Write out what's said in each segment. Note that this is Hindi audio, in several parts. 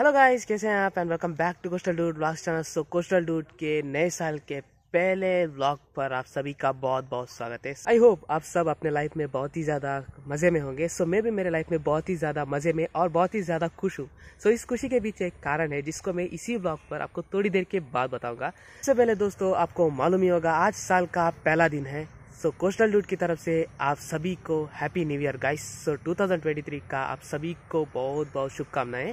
हेलो गाइस कैसे हैं आप and welcome back to coastal dude blog channel so coastal dude के नए साल के पहले ब्लॉग पर आप सभी का बहुत बहुत स्वागत है आई होप आप सब अपने लाइफ में बहुत ही ज़्यादा मज़े में होंगे सो so, मैं भी मेरे लाइफ में बहुत ही ज़्यादा मज़े में और बहुत ही ज़्यादा खुश हूँ सो so, इस खुशी के बीच एक कारण है जिसको मैं इसी ब्लॉग पर आपको थोड़ी देर के बाद बताऊंगा सबसे पहले दोस्तों आपको मालूम ही होगा आज साल का पहला दिन है सो कोस्टल डूट की तरफ से आप सभी को happy new year guys so two का आप सभी को बहुत बहुत शुभकामनाएं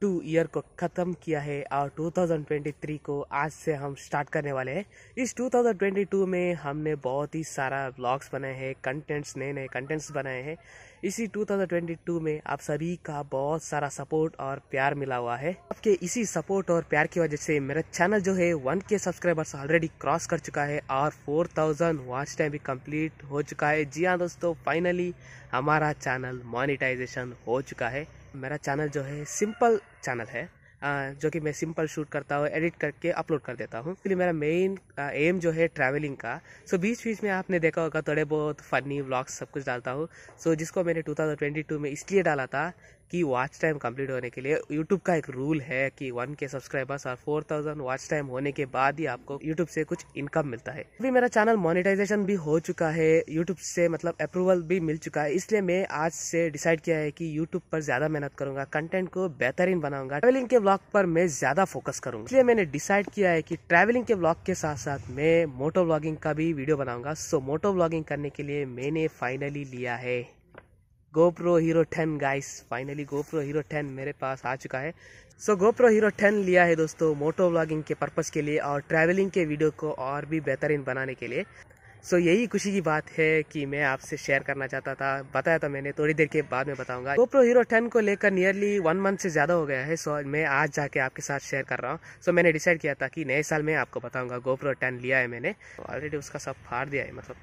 टू ईयर को ख़त्म किया है और 2023 को आज से हम स्टार्ट करने वाले हैं इस 2022 में हमने बहुत ही सारा ब्लॉग्स बनाए हैं कंटेंट्स नए नए कंटेंट्स बनाए हैं इसी 2022 में आप सभी का बहुत सारा सपोर्ट और प्यार मिला हुआ है आपके इसी सपोर्ट और प्यार की वजह से मेरा चैनल जो है वन के सब्सक्राइबर्स ऑलरेडी क्रॉस कर चुका है और 4000 वॉच टाइम भी कंप्लीट हो चुका है जी हाँ दोस्तों फाइनली हमारा चैनल मोनिटाइजेशन हो चुका है मेरा चैनल जो है सिंपल चैनल है जो कि मैं सिंपल शूट करता हूँ एडिट करके अपलोड कर देता हूँ इसलिए मेरा मेन एम जो है ट्रैवलिंग का सो बीच बीच में आपने देखा होगा थोड़े बहुत फनी व्लॉग्स सब कुछ डालता हूँ सो जिसको मैंने 2022 में इसलिए डाला था कि वॉच टाइम कंप्लीट होने के लिए यूट्यूब का एक रूल है कि वन के सब्सक्राइबर्स और फोर थाउजेंड वॉच टाइम होने के बाद ही आपको यूट्यूब से कुछ इनकम मिलता है अभी मेरा चैनल मोनिटाइजेशन भी हो चुका है यूट्यूब से मतलब अप्रूवल भी मिल चुका है इसलिए मैं आज से डिसाइड किया है कि यूट्यूब पर ज्यादा मेहनत करूंगा कंटेंट को बेहतरीन बनाऊंगा ट्रेवलिंग के ब्लॉग पर मैं ज्यादा फोकस करूंगा इसलिए मैंने डिसाइड किया है कि ट्रैवलिंग के ब्लॉग के साथ साथ मैं मोटो ब्लॉगिंग का भी वीडियो बनाऊंगा सो मोटो ब्लॉगिंग करने के लिए मैंने फाइनली लिया है GoPro Hero 10 guys finally GoPro Hero 10 मेरे पास आ चुका है सो so, GoPro Hero 10 लिया है दोस्तों मोटो व्लॉगिंग के पर्पज़ के लिए और ट्रैवलिंग के वीडियो को और भी बेहतरीन बनाने के लिए सो so, यही खुशी की बात है कि मैं आपसे शेयर करना चाहता था बताया था मैंने थोड़ी देर के बाद में बताऊंगा GoPro Hero 10 को लेकर नियरली वन मंथ से ज़्यादा हो गया है सो so, मैं आज जाके आपके साथ शेयर कर रहा हूँ सो so, मैंने डिसाइड किया था कि नए साल में आपको बताऊंगा GoPro 10 लिया है मैंने ऑलरेडी उसका सब फाड़ दिया है मतलब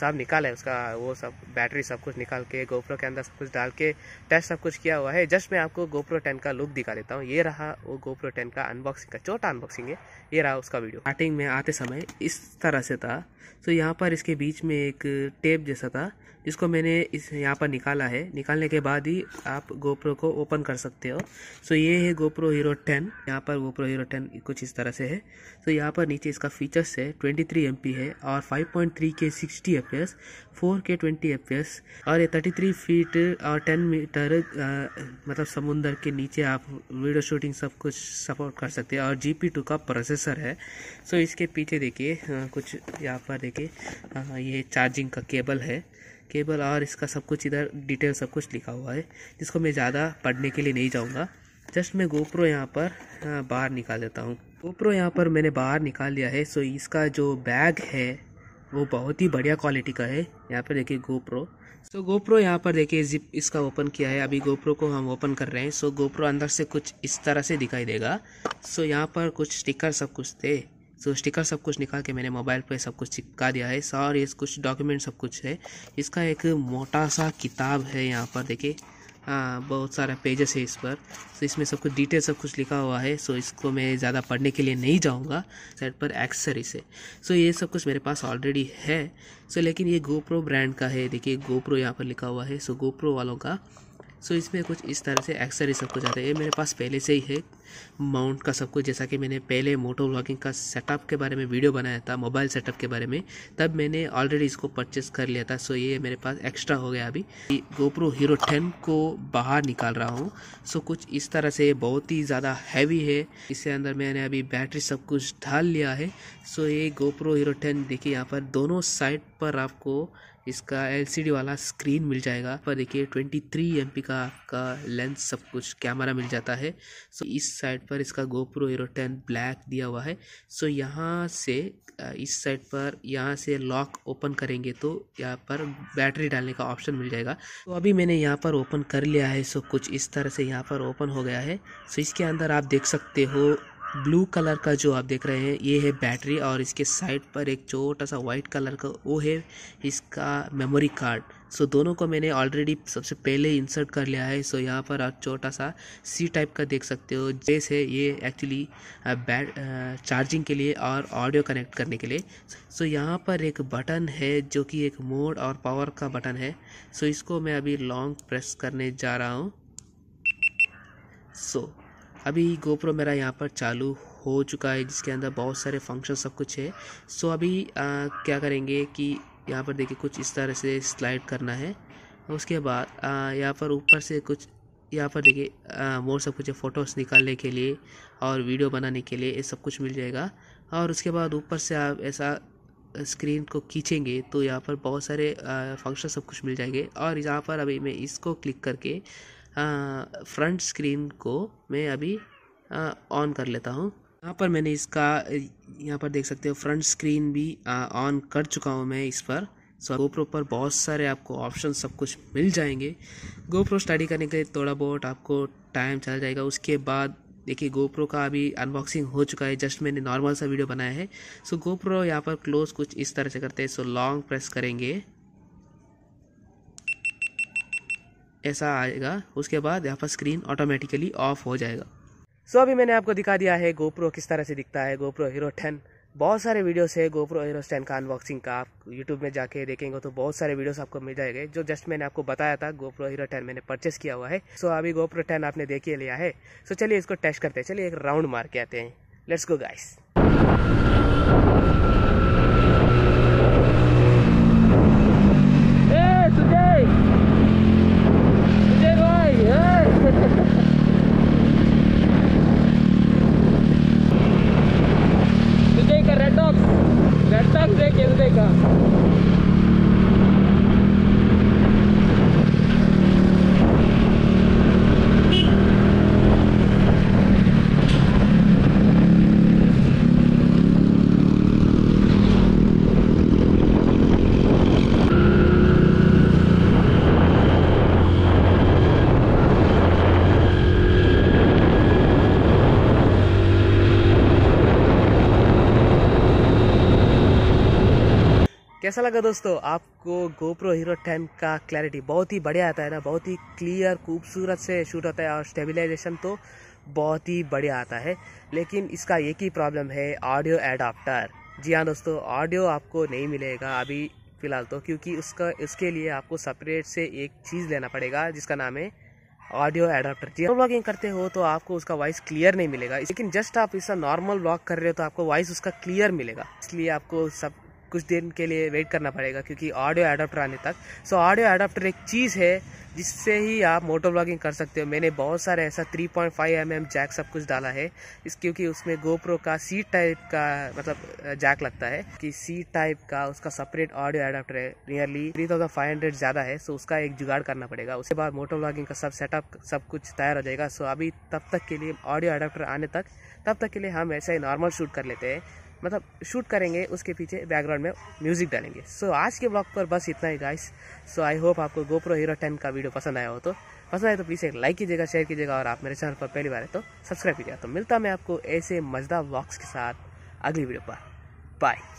सब निकाले उसका वो सब बैटरी सब कुछ निकाल के गोप्रो के अंदर सब कुछ डाल के टेस्ट सब कुछ किया हुआ है जस्ट मैं आपको गोप्रो टेन का लुक दिखा देता हूँ ये रहा वो गोप्रो टेन का अनबॉक्सिंग का छोटा अनबॉक्सिंग है ये रहा उसका वीडियो स्टार्टिंग में आते समय इस तरह से था तो यहाँ पर इसके बीच में एक टेप जैसा था इसको मैंने इस यहाँ पर निकाला है निकालने के बाद ही आप गोप्रो को ओपन कर सकते हो सो ये है गोप्रो हीरो टेन यहाँ पर गोप्रो हीरो 10 कुछ इस तरह से है सो यहाँ पर नीचे इसका फीचर्स है ट्वेंटी थ्री एम पी है और five point three K sixty F F S four K twenty F S और ये थर्टी थ्री फीट और टेन मीटर मतलब समुंदर के नीचे आप वीडियो शूटिंग सब कुछ सपोर्ट कर सकते हैं और जी पी टू का प्रोसेसर है सो इसके पीछे देखिए कुछ यहाँ पर देखिए ये चार्जिंग का केबल है केबल और इसका सब कुछ इधर डिटेल सब कुछ लिखा हुआ है जिसको मैं ज़्यादा पढ़ने के लिए नहीं जाऊँगा जस्ट मैं गोप्रो यहाँ पर बाहर निकाल देता हूँ गोप्रो यहाँ पर मैंने बाहर निकाल लिया है सो इसका जो बैग है वो बहुत ही बढ़िया क्वालिटी का है यहाँ पर देखिए गोप्रो सो गोप्रो यहाँ पर देखिए जिप इसका ओपन किया है अभी गोप्रो को हम ओपन कर रहे हैं सो गोप्रो अंदर से कुछ इस तरह से दिखाई देगा सो यहाँ पर कुछ स्टिकर सब कुछ थे सो so, स्टिकर सब कुछ निकाल के मैंने मोबाइल पे सब कुछ चिपका दिया है और ये कुछ डॉक्यूमेंट सब कुछ है इसका एक मोटा सा किताब है यहाँ पर देखिए हाँ, बहुत सारा पेजेस है इस पर सो तो इसमें सब कुछ डिटेल सब कुछ लिखा हुआ है सो इसको मैं ज़्यादा पढ़ने के लिए नहीं जाऊँगा साइड पर एक्सेसरी से सो ये सब कुछ मेरे पास ऑलरेडी है सो लेकिन ये गोप्रो ब्रांड का है देखिए गोप्रो यहाँ पर लिखा हुआ है सो गोप्रो वालों का सो इसमें कुछ इस तरह से एक्सर ही सब कुछ आता है ये मेरे पास पहले से ही है माउंट का सब कुछ जैसा कि मैंने पहले मोटो व्लॉगिंग का सेटअप के बारे में वीडियो बनाया था मोबाइल सेटअप के बारे में तब मैंने ऑलरेडी इसको परचेस कर लिया था सो ये मेरे पास एक्स्ट्रा हो गया अभी गोप्रो हीरो टेन को बाहर निकाल रहा हूँ सो कुछ इस तरह से बहुत ही ज़्यादा हैवी है इसके अंदर मैंने अभी बैटरी सब कुछ ढाल लिया है सो ये गोप्रो हीरो टेन देखिए यहाँ पर दोनों साइड पर आपको इसका एलसीडी वाला स्क्रीन मिल जाएगा पर देखिए 23 थ्री का आपका लेंस सब कुछ कैमरा मिल जाता है सो इस साइड पर इसका गोप्रो हीरो टेन ब्लैक दिया हुआ है सो यहाँ से इस साइड पर यहाँ से लॉक ओपन करेंगे तो यहाँ पर बैटरी डालने का ऑप्शन मिल जाएगा तो अभी मैंने यहाँ पर ओपन कर लिया है सो कुछ इस तरह से यहाँ पर ओपन हो गया है सो इसके अंदर आप देख सकते हो ब्लू कलर का जो आप देख रहे हैं ये है बैटरी और इसके साइड पर एक छोटा सा वाइट कलर का वो है इसका मेमोरी कार्ड सो so, दोनों को मैंने ऑलरेडी सबसे पहले इंसर्ट कर लिया है सो so, यहाँ पर आप छोटा सा सी टाइप का देख सकते हो जैसे है ये एक्चुअली बैट चार्जिंग के लिए और ऑडियो कनेक्ट करने के लिए सो so, यहाँ पर एक बटन है जो कि एक मोड और पावर का बटन है सो so, इसको मैं अभी लॉन्ग प्रेस करने जा रहा हूँ सो so, अभी गोप्रो मेरा यहाँ पर चालू हो चुका है जिसके अंदर बहुत सारे फंक्शन सब कुछ है सो अभी आ, क्या करेंगे कि यहाँ पर देखिए कुछ इस तरह से स्लाइड करना है उसके बाद यहाँ पर ऊपर से कुछ यहाँ पर देखिए मोर सब कुछ है फ़ोटोज़ निकालने के लिए और वीडियो बनाने के लिए ये सब कुछ मिल जाएगा और उसके बाद ऊपर से आप ऐसा स्क्रीन को खींचेंगे तो यहाँ पर बहुत सारे फंक्शन सब कुछ मिल जाएंगे और यहाँ पर अभी मैं इसको क्लिक करके फ्रंट स्क्रीन को मैं अभी ऑन कर लेता हूँ यहाँ पर मैंने इसका यहाँ पर देख सकते हो फ्रंट स्क्रीन भी ऑन कर चुका हूँ मैं इस पर सो so, गोप्रो पर बहुत सारे आपको ऑप्शन सब कुछ मिल जाएंगे गोप्रो स्टडी करने के लिए थोड़ा बहुत आपको टाइम चला जाएगा उसके बाद देखिए गोप्रो का अभी अनबॉक्सिंग हो चुका है जस्ट मैंने नॉर्मल सा वीडियो बनाया है सो गोप्रो यहाँ पर क्लोज कुछ इस तरह से करते हैं सो लॉन्ग प्रेस करेंगे ऐसा आएगा उसके बाद यहाँ पर स्क्रीन ऑटोमेटिकली ऑफ हो जाएगा सो so, अभी मैंने आपको दिखा दिया है गोप्रो किस तरह से दिखता है गोप्रो हीरो टेन बहुत सारे वीडियोस है गोप्रो हीरो टेन का अनबॉक्सिंग का आप यूट्यूब में जाके देखेंगे तो बहुत सारे वीडियोस आपको मिल जाएंगे जो जस्ट मैंने आपको बताया था गोप्रो हीरो टेन मैंने परचेस किया हुआ है सो so, अभी गोप्रो टेन आपने देख ही लिया है सो so, चलिए इसको टेस्ट करते हैं चलिए एक राउंड मार के आते हैं लेट्स गो गाइस कैसा लगा दोस्तों आपको गोप्रो Hero 10 का क्लैरिटी बहुत ही बढ़िया आता है ना बहुत ही क्लियर खूबसूरत से शूट होता है और स्टेबिलाइजेशन तो बहुत ही बढ़िया आता है लेकिन इसका एक ही प्रॉब्लम है ऑडियो एडाप्टर जी हाँ दोस्तों ऑडियो आपको नहीं मिलेगा अभी फ़िलहाल तो क्योंकि उसका इसके लिए आपको सेपरेट से एक चीज़ लेना पड़ेगा जिसका नाम है ऑडियो एडाप्टर जी ब्लॉगिंग हाँ। करते हो तो आपको उसका वॉइस क्लियर नहीं मिलेगा लेकिन जस्ट आप इसका नॉर्मल ब्लॉग कर रहे हो तो आपको वॉइस उसका क्लियर मिलेगा इसलिए आपको सब कुछ दिन के लिए वेट करना पड़ेगा क्योंकि ऑडियो एडाप्टर आने तक सो ऑडियो एडाप्टर एक चीज़ है जिससे ही आप मोटो ब्लॉगिंग कर सकते हो मैंने बहुत सारे ऐसा 3.5 पॉइंट mm जैक सब कुछ डाला है इस क्योंकि उसमें गोप्रो का सी टाइप का मतलब जैक लगता है कि सी टाइप का उसका सेपरेट ऑडियो एडाप्टर है nearly three thousand five hundred ज़्यादा है सो उसका एक जुगाड़ करना पड़ेगा उसके बाद मोटो ब्लॉगिंग का सब सेटअप सब कुछ तैयार हो जाएगा सो अभी तब तक के लिए ऑडियो अडाप्टर आने तक तब तक के लिए हम ऐसा ही नॉर्मल शूट कर लेते हैं मतलब शूट करेंगे उसके पीछे बैकग्राउंड में म्यूज़िक डालेंगे सो so, आज के ब्लॉग पर बस इतना ही गाइस सो आई होप आपको गोप्रो हीरो टेन का वीडियो पसंद आया हो तो पसंद आए तो प्लीज़ एक लाइक कीजिएगा शेयर कीजिएगा और आप मेरे चैनल पर पहली बार है तो सब्सक्राइब कीजिएगा तो मिलता मैं आपको ऐसे मजदा ब्लॉग्स के साथ अगली वीडियो पर बाय